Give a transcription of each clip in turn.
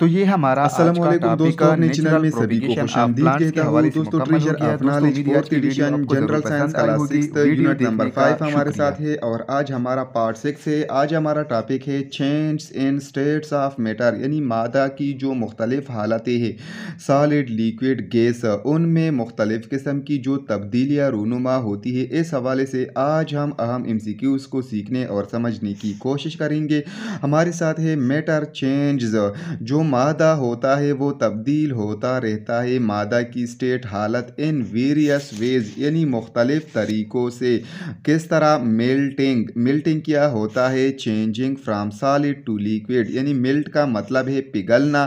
तो ये हमारा असल दोस्तों अपने चैनल में सभी को खुशामदीद कहता दोस्तों treasure of knowledge fourth edition general science class six unit number five हमारे साथ है और आज हमारा पार्ट सिक्स है आज हमारा टॉपिक है चेंज इन स्टेट्स ऑफ यानी मादा की जो मुख्तलिफ हालतें हैं सॉलिड लिक्विड गैस उनमें मुख्तलिफ किस्म की जो तब्दीलियाँ रूनुमा होती है इस हवाले से आज हम अहम एम सी क्यूज़ को सीखने और समझने की कोशिश करेंगे हमारे साथ है मेटर चेंज जो मादा होता है वो तब्दील होता रहता है मादा की स्टेट हालत इन वेरियस वेज यानी मुख्तलिफ तरीक़ों से किस तरह मेल्टिंग मेल्टिंग क्या होता है changing from solid to liquid यानी मेल्ट का मतलब है पिघलना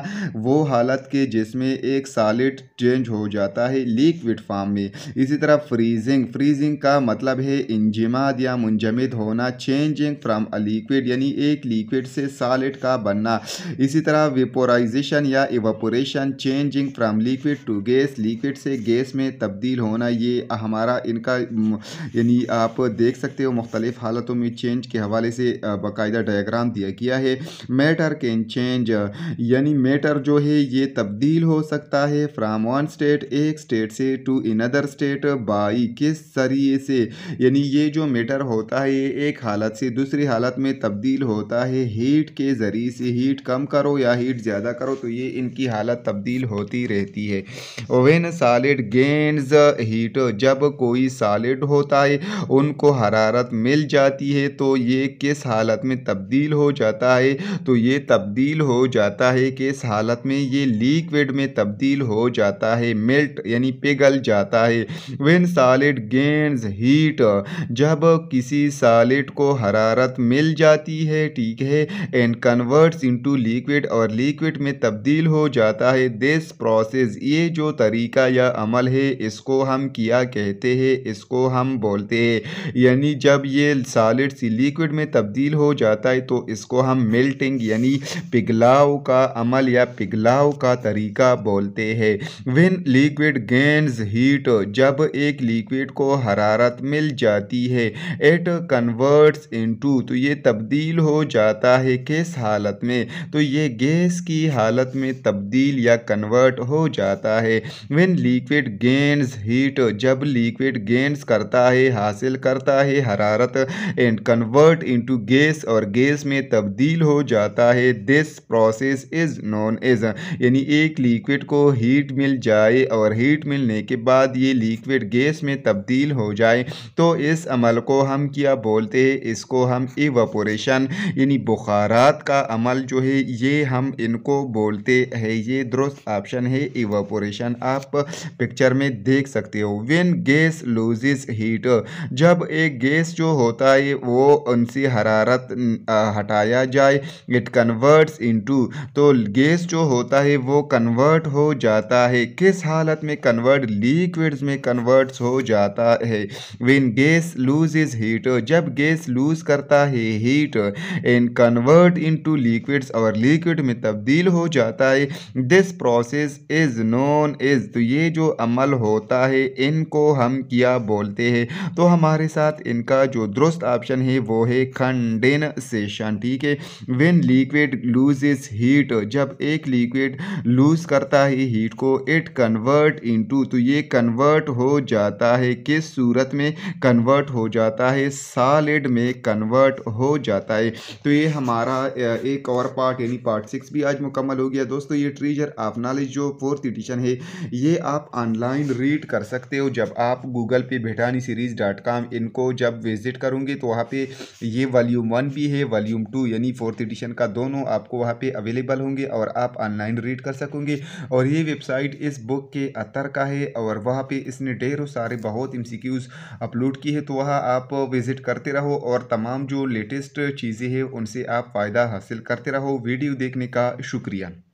वो हालत के जिसमें एक सॉलिड चेंज हो जाता है लिक्विड फॉर्म में इसी तरह फ्रीजिंग फ्रीजिंग का मतलब है इंजमाद या मुंजमद होना चेंजिंग फ्राम अ लिक्विड यानी एक लिक्विड से सॉलिड का बनना इसी तरह विपोर वेपोराइजेशन या evaporation changing from liquid to gas liquid से गैस में तब्दील होना ये हमारा इनका यानी आप देख सकते हो मुख्तलिफ हालतों में चेंज के हवाले से बाकायदा डायग्राम दिया गया है मैटर कैन चेंज यानी मैटर जो है ये तब्दील हो सकता है फ्राम वन स्टेट एक स्टेट से टू इनदर स्टेट बाई किस जरिए से यानी ये जो मैटर होता है एक हालत से दूसरी हालत में तब्दील होता है हीट के ज़रिए से हीट कम करो या हीट ज़्यादा पैदा करो तो ये इनकी हालत तब्दील होती रहती है ओवेन सॉलिड गेंस हीट जब कोई सॉलिड होता है उनको हरारत मिल जाती है तो ये किस हालत में तब्दील हो जाता है तो ये तब्दील हो जाता है किस हालत में ये लिक्विड में तब्दील हो जाता है मेल्ट यानी पिघल जाता है वेन सॉलिड गेंस हीट जब किसी सॉलिड को हरारत मिल जाती है ठीक है एंड कन्वर्ट्स इनटू लिक्विड और लिक्विड प्रॉफिट में तब्दील हो जाता है दिस प्रोसेस ये जो तरीका या अमल है इसको हम किया कहते हैं इसको हम बोलते हैं यानी जब ये सॉलिड सी लिक्विड में तब्दील हो जाता है तो इसको हम मेल्टिंग यानी पिघलाव का अमल या पिघलाव का तरीका बोलते हैं व्हेन लिक्विड गेंस हीट जब एक लिक्विड को हरारत मिल जाती है इट कन्वर्ट्स इनटू तो ये तब्दील हो जाता है किस हालत में तो ये गैस की की हालत में तब्दील या कन्वर्ट हो जाता है विन लिक्विड गेंस हीट जब लिक्विड गेंस करता है हासिल करता है हरारत एंड कन्वर्ट इनटू गैस और गैस में तब्दील हो जाता है this process is known as यानी एक लिक्विड को हीट मिल जाए और हीट मिलने के बाद ये लिक्विड गैस में तब्दील हो जाए तो इस अमल को हम क्या बोलते हैं इसको हम इवापोरेशन यानी बुखारात का अमल जो है ये हम इन को बोलते हैं ये दुरुस्त ऑप्शन है इवापोरेशन आप पिक्चर में देख सकते हो वेन गैस लूजेज हीट जब एक गैस जो होता है वो उनसे हरारत हटाया जाए इट कन्वर्ट्स इनटू तो गैस जो होता है वो कन्वर्ट हो जाता है किस हालत में कन्वर्ट लिक्विड्स में कन्वर्ट्स हो जाता है वेन गैस इज हीट जब गैस लूज करता है heat and convert into liquids और लिक्विड में तब्दील तब्दील हो जाता है this process is known is तो ये जो अमल होता है इनको हम किया बोलते हैं तो हमारे साथ इनका जो दुरुस्त ऑप्शन है वो है कंडेनसेशन ठीक है when liquid loses heat जब एक लिक्विड लूज करता है हीट को इट कन्वर्ट इनटू तो ये कन्वर्ट हो जाता है किस सूरत में कन्वर्ट हो जाता है सॉलिड में कन्वर्ट हो जाता है तो ये हमारा एक और पार्ट यानी पार्ट सिक्स भी आज हिदायत मुकम्मल हो गया दोस्तों ये ट्रीजर ऑफ नॉलेज जो फोर्थ एडिशन है ये आप ऑनलाइन रीड कर सकते हो जब आप गूगल पे भिटानी सीरीज डॉट कॉम इनको जब विजिट करूँगे तो वहाँ पे ये वॉल्यूम वन भी है वॉल्यूम टू यानी फोर्थ एडिशन का दोनों आपको वहाँ पे अवेलेबल होंगे और आप ऑनलाइन रीड कर सकोगे और ये वेबसाइट इस बुक के अतर का है और वहाँ पे इसने ढेरों सारे बहुत एम अपलोड की है तो वहाँ आप विज़िट करते रहो और तमाम जो लेटेस्ट चीज़ें हैं उनसे आप फ़ायदा हासिल करते रहो वीडियो देखने का शुक्रिया